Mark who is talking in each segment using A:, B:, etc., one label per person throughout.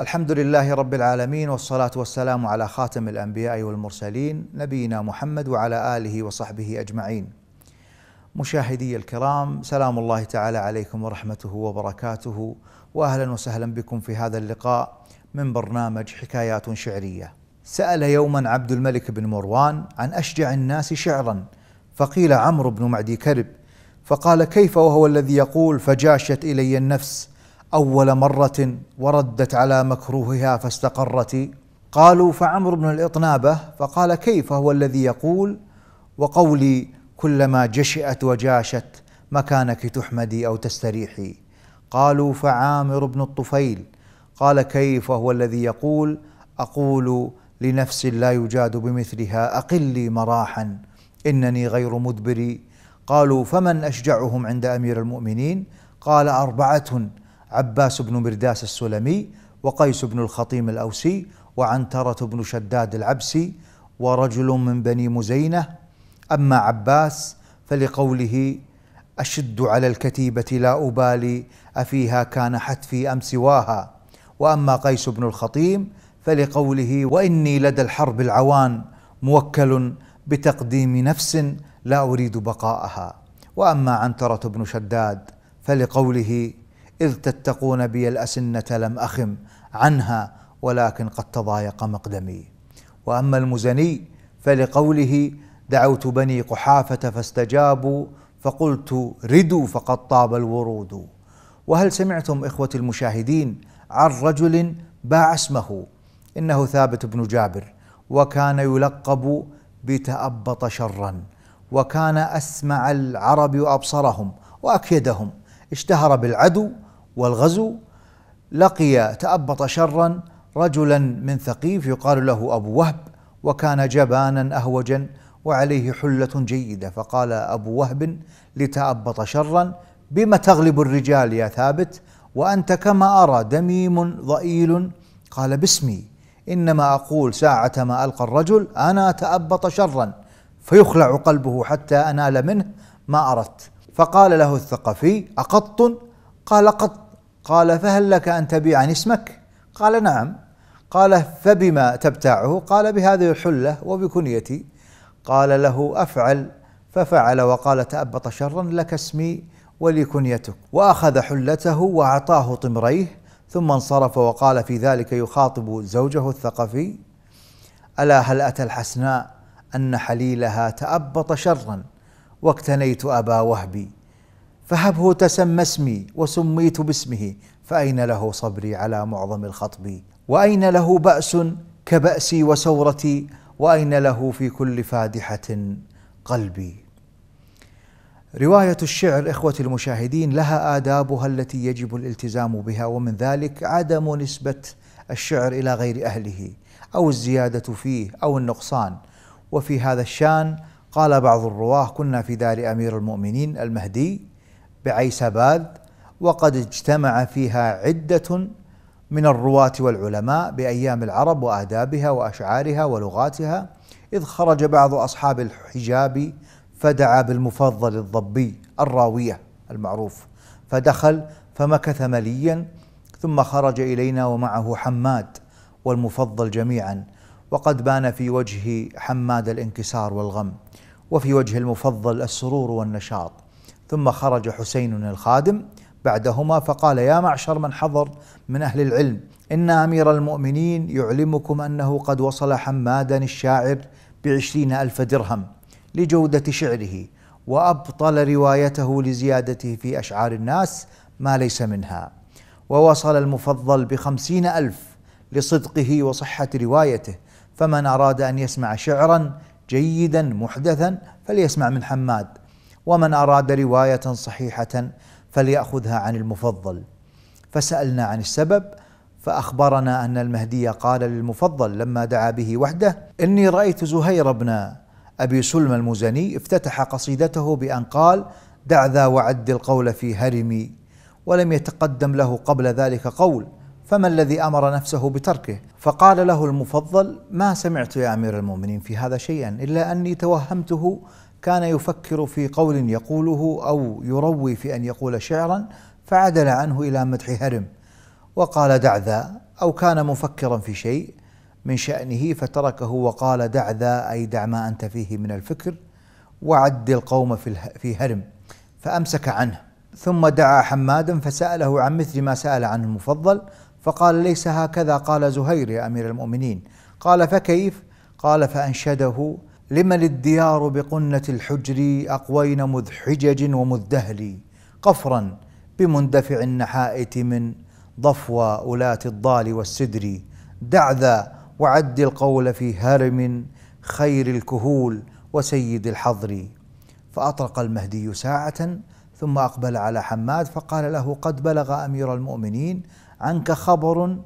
A: الحمد لله رب العالمين والصلاة والسلام على خاتم الأنبياء والمرسلين نبينا محمد وعلى آله وصحبه أجمعين مشاهدي الكرام سلام الله تعالى عليكم ورحمته وبركاته وأهلا وسهلا بكم في هذا اللقاء من برنامج حكايات شعرية سأل يوما عبد الملك بن مروان عن أشجع الناس شعرا فقيل عمرو بن معدي كرب فقال كيف وهو الذي يقول فجاشت إلي النفس اول مره وردت على مكروهها فاستقرت قالوا فعمرو بن الاطنابه فقال كيف هو الذي يقول وقولي كلما جشئت وجاشت مكانك تحمدي او تستريحي قالوا فعامر بن الطفيل قال كيف هو الذي يقول اقول لنفس لا يجاد بمثلها اقلي مراحا انني غير مدبري قالوا فمن اشجعهم عند امير المؤمنين قال اربعه عباس بن مرداس السلمي وقيس بن الخطيم الأوسي وعنترة بن شداد العبسي ورجل من بني مزينة أما عباس فلقوله أشد على الكتيبة لا أبالي أفيها كان حتفي أم سواها وأما قيس بن الخطيم فلقوله وإني لدى الحرب العوان موكل بتقديم نفس لا أريد بقاءها وأما عنترة بن شداد فلقوله إذ تتقون بي الأسنة لم أخم عنها ولكن قد تضايق مقدمي وأما المزني فلقوله دعوت بني قحافة فاستجابوا فقلت ردوا فقد طاب الورود وهل سمعتم إخوتي المشاهدين عن رجل باع اسمه إنه ثابت بن جابر وكان يلقب بتأبط شرا وكان أسمع العرب وأبصرهم وأكيدهم اشتهر بالعدو والغزو لقي تأبط شرا رجلا من ثقيف يقال له أبو وهب وكان جبانا أهوجا وعليه حلة جيدة فقال أبو وهب لتأبط شرا بم تغلب الرجال يا ثابت وأنت كما أرى دميم ضئيل قال باسمي إنما أقول ساعة ما ألقى الرجل أنا تأبط شرا فيخلع قلبه حتى أنال منه ما أردت فقال له الثقفي أقط قال قط قال فهل لك أن تبيعني اسمك قال نعم قال فبما تبتاعه قال بهذه الحلة وبكنيتي قال له أفعل ففعل وقال تأبط شرا لك اسمي ولي كنيتك وأخذ حلته وأعطاه طمريه ثم انصرف وقال في ذلك يخاطب زوجه الثقفي ألا هل أتى الحسناء أن حليلها تأبط شرا واكتنيت أبا وهبي فهبه تسمى اسمي وسميت باسمه فأين له صبري على معظم الخطب وأين له بأس كبأسي وسورتي وأين له في كل فادحة قلبي رواية الشعر إخوتي المشاهدين لها آدابها التي يجب الالتزام بها ومن ذلك عدم نسبة الشعر إلى غير أهله أو الزيادة فيه أو النقصان وفي هذا الشان قال بعض الرواه كنا في دار أمير المؤمنين المهدي بعيسباد وقد اجتمع فيها عدة من الرواة والعلماء بأيام العرب وآدابها وأشعارها ولغاتها إذ خرج بعض أصحاب الحجاب فدعا بالمفضل الضبي الراوية المعروف فدخل فمكث مليا ثم خرج إلينا ومعه حماد والمفضل جميعا وقد بان في وجه حماد الانكسار والغم وفي وجه المفضل السرور والنشاط ثم خرج حسين الخادم بعدهما فقال يا معشر من حضر من أهل العلم إن أمير المؤمنين يعلمكم أنه قد وصل حمادا الشاعر بعشرين ألف درهم لجودة شعره وأبطل روايته لزيادته في أشعار الناس ما ليس منها ووصل المفضل بخمسين ألف لصدقه وصحة روايته فمن أراد أن يسمع شعرا جيدا محدثا فليسمع من حماد ومن أراد رواية صحيحة فليأخذها عن المفضل فسألنا عن السبب فأخبرنا أن المهدي قال للمفضل لما دعا به وحده إني رأيت زهير بن أبي سلمى المزني افتتح قصيدته بأن قال دع ذا وعد القول في هرمي ولم يتقدم له قبل ذلك قول فما الذي امر نفسه بتركه؟ فقال له المفضل: ما سمعت يا امير المؤمنين في هذا شيئا الا اني توهمته كان يفكر في قول يقوله أو يروي في أن يقول شعرا فعدل عنه إلى مدح هرم وقال دع ذا أو كان مفكرا في شيء من شأنه فتركه وقال دع ذا أي دع ما أنت فيه من الفكر وعد القوم في, في هرم فأمسك عنه ثم دعا حمادا فسأله عن مثل ما سأل عنه المفضل فقال ليس هكذا قال زهير يا أمير المؤمنين قال فكيف قال فأنشده لمن الديار بقنة الحجر أقوين مذ حجج ومذ ومذدهل قفرا بمندفع النحائت من ضفوى أولاة الضال والسدر دع ذا وعد القول في هرم خير الكهول وسيد الحضر فأطرق المهدي ساعة ثم أقبل على حماد فقال له قد بلغ أمير المؤمنين عنك خبر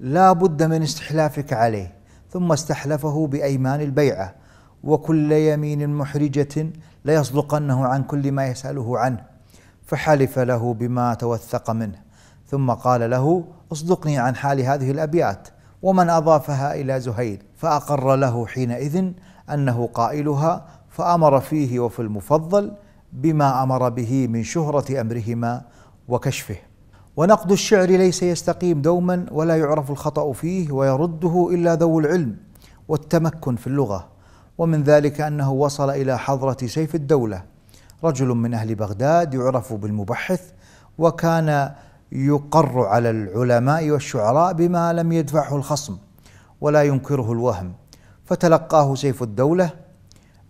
A: لا بد من استحلافك عليه ثم استحلفه بأيمان البيعة وكل يمين محرجة ليصدقنه عن كل ما يسأله عنه فحلف له بما توثق منه ثم قال له اصدقني عن حال هذه الأبيات ومن أضافها إلى زهير فأقر له حينئذ أنه قائلها فأمر فيه وفي المفضل بما أمر به من شهرة أمرهما وكشفه ونقد الشعر ليس يستقيم دوما ولا يعرف الخطأ فيه ويرده إلا ذو العلم والتمكن في اللغة ومن ذلك انه وصل الى حضره سيف الدوله رجل من اهل بغداد يعرف بالمبحث وكان يقر على العلماء والشعراء بما لم يدفعه الخصم ولا ينكره الوهم فتلقاه سيف الدوله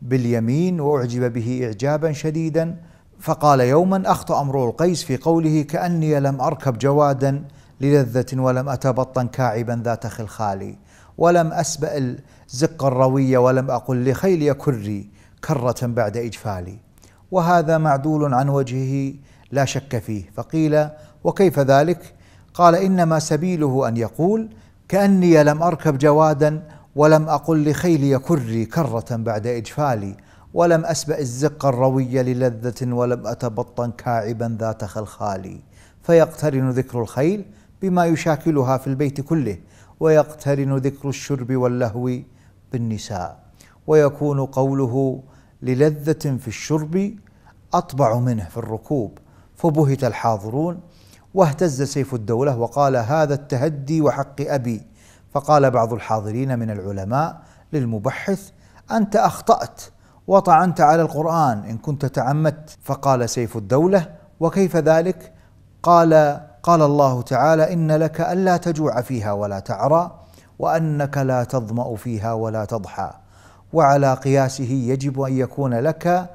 A: باليمين واعجب به اعجابا شديدا فقال يوما اخطا امرؤ القيس في قوله كاني لم اركب جوادا للذه ولم اتبطن كاعبا ذات خلخالي ولم أسبأ الزق الروية ولم أقل لخيلي كري كرة بعد إجفالي وهذا معدول عن وجهه لا شك فيه فقيل وكيف ذلك قال إنما سبيله أن يقول كأني لم أركب جوادا ولم أقل لخيلي كري كرة بعد إجفالي ولم أسبأ الزق الروي للذة ولم أتبطن كاعبا ذات خلخالي فيقترن ذكر الخيل بما يشاكلها في البيت كله ويقترن ذكر الشرب واللهو بالنساء ويكون قوله للذة في الشرب أطبع منه في الركوب فبهت الحاضرون واهتز سيف الدولة وقال هذا التهدي وحق أبي فقال بعض الحاضرين من العلماء للمبحث أنت أخطأت وطعنت على القرآن إن كنت تعمدت فقال سيف الدولة وكيف ذلك؟ قال قال الله تعالى ان لك الا تجوع فيها ولا تعرى وانك لا تظما فيها ولا تضحى وعلى قياسه يجب ان يكون لك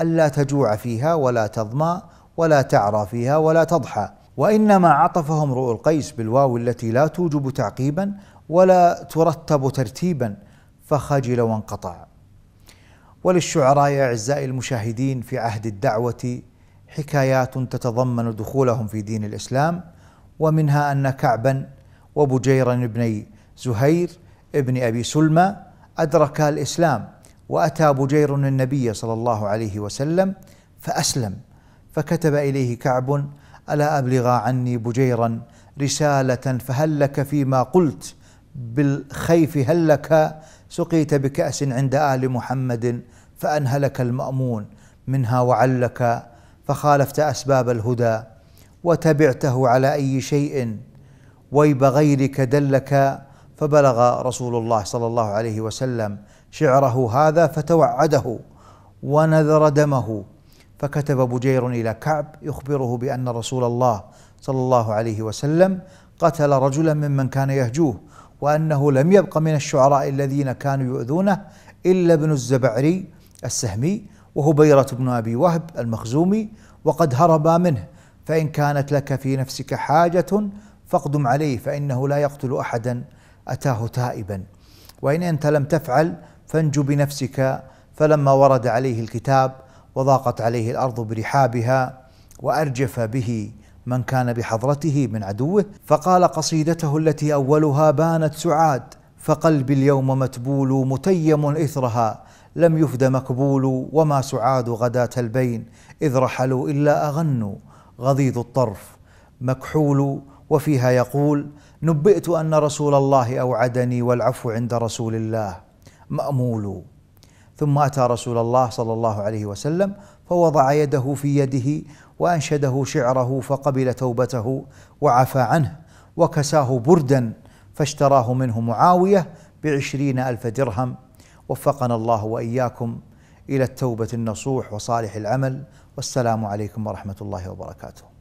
A: الا تجوع فيها ولا تظما ولا تعرى فيها ولا تضحى وانما عطفه امرؤ القيس بالواو التي لا توجب تعقيبا ولا ترتب ترتيبا فخجل وانقطع وللشعراء اعزائي المشاهدين في عهد الدعوه حكايات تتضمن دخولهم في دين الاسلام ومنها ان كعبا وبجيرا بن زهير ابن ابي سلمى ادركا الاسلام واتى بجير النبي صلى الله عليه وسلم فاسلم فكتب اليه كعب الا ابلغ عني بجيرا رساله فهل لك فيما قلت بالخيف هل لك سقيت بكاس عند ال محمد فانهلك المامون منها وعلك فخالفت اسباب الهدى وتبعته على اي شيء ويب غيرك دلك فبلغ رسول الله صلى الله عليه وسلم شعره هذا فتوعده ونذر دمه فكتب بجير الى كعب يخبره بان رسول الله صلى الله عليه وسلم قتل رجلا ممن كان يهجوه وانه لم يبق من الشعراء الذين كانوا يؤذونه الا ابن الزبعري السهمي وهبيرة بن أبي وهب المخزومي وقد هربا منه فإن كانت لك في نفسك حاجة فاقدم عليه فإنه لا يقتل أحدا أتاه تائبا وإن أنت لم تفعل فانجو بنفسك فلما ورد عليه الكتاب وضاقت عليه الأرض برحابها وأرجف به من كان بحضرته من عدوه فقال قصيدته التي أولها بانت سعاد فقلبي اليوم متبول متيم إثرها لم يفد مكبول وما سعاد غداة البين إذ رحلوا إلا أغنوا غضيض الطرف مكحول وفيها يقول نبئت أن رسول الله أوعدني والعفو عند رسول الله مأمول ثم أتى رسول الله صلى الله عليه وسلم فوضع يده في يده وأنشده شعره فقبل توبته وعفى عنه وكساه بردا فاشتراه منه معاوية بعشرين ألف درهم وفقنا الله واياكم الى التوبه النصوح وصالح العمل والسلام عليكم ورحمه الله وبركاته